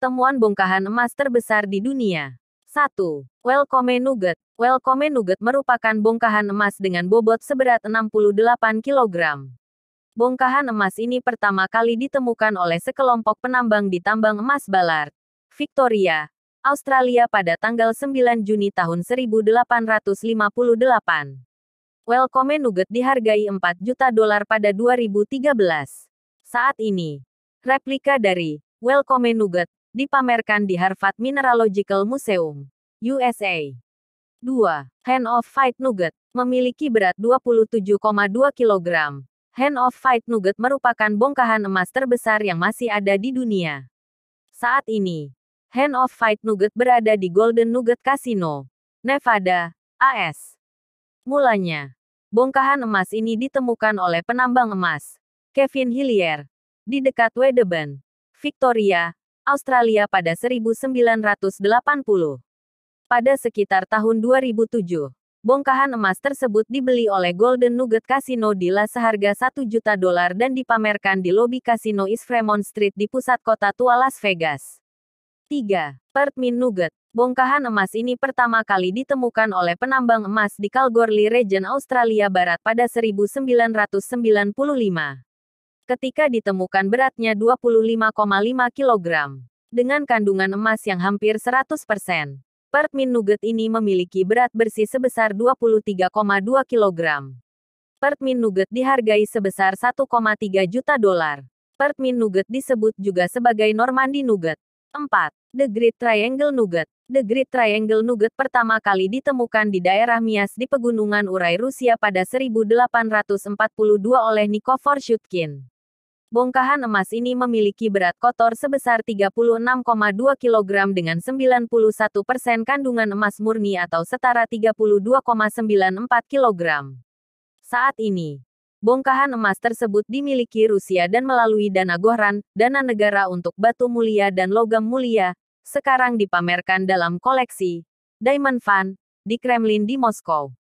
Temuan bongkahan emas terbesar di dunia. 1. Welcome Nugget. Welcome Nugget merupakan bongkahan emas dengan bobot seberat 68 kg. Bongkahan emas ini pertama kali ditemukan oleh sekelompok penambang di tambang emas Ballard, Victoria, Australia pada tanggal 9 Juni tahun 1858. Welcome Nugget dihargai 4 juta dolar pada 2013. Saat ini, replika dari Welcome Nugget dipamerkan di Harvard Mineralogical Museum, USA. 2. Hand of Fight Nugget memiliki berat 27,2 kg. Hand of Fight Nugget merupakan bongkahan emas terbesar yang masih ada di dunia. Saat ini, Hand of Fight Nugget berada di Golden Nugget Casino, Nevada, AS. Mulanya, bongkahan emas ini ditemukan oleh penambang emas, Kevin Hillier, di dekat Wedeben, Victoria, Australia pada 1980. Pada sekitar tahun 2007, bongkahan emas tersebut dibeli oleh Golden Nugget Casino Dila seharga 1 juta dolar dan dipamerkan di lobi kasino East Fremont Street di pusat kota tua Las Vegas. 3. Pertmin Nugget Bongkahan emas ini pertama kali ditemukan oleh penambang emas di Kalgoorlie Region Australia Barat pada 1995. Ketika ditemukan beratnya 25,5 kg dengan kandungan emas yang hampir 100%. Pertmin Nugget ini memiliki berat bersih sebesar 23,2 kg. Pertmin Nugget dihargai sebesar 1,3 juta dolar. Pertmin Nugget disebut juga sebagai Normandy Nugget. 4. The Great Triangle Nugget The Great Triangle Nugget pertama kali ditemukan di daerah Mias di Pegunungan Urai Rusia pada 1842 oleh Nikifor Shutkin. Bongkahan emas ini memiliki berat kotor sebesar 36,2 kg dengan 91% kandungan emas murni atau setara 32,94 kg. Saat ini, bongkahan emas tersebut dimiliki Rusia dan melalui dana Gohran, dana negara untuk batu mulia dan logam mulia, sekarang dipamerkan dalam koleksi Diamond Fund di Kremlin di Moskow.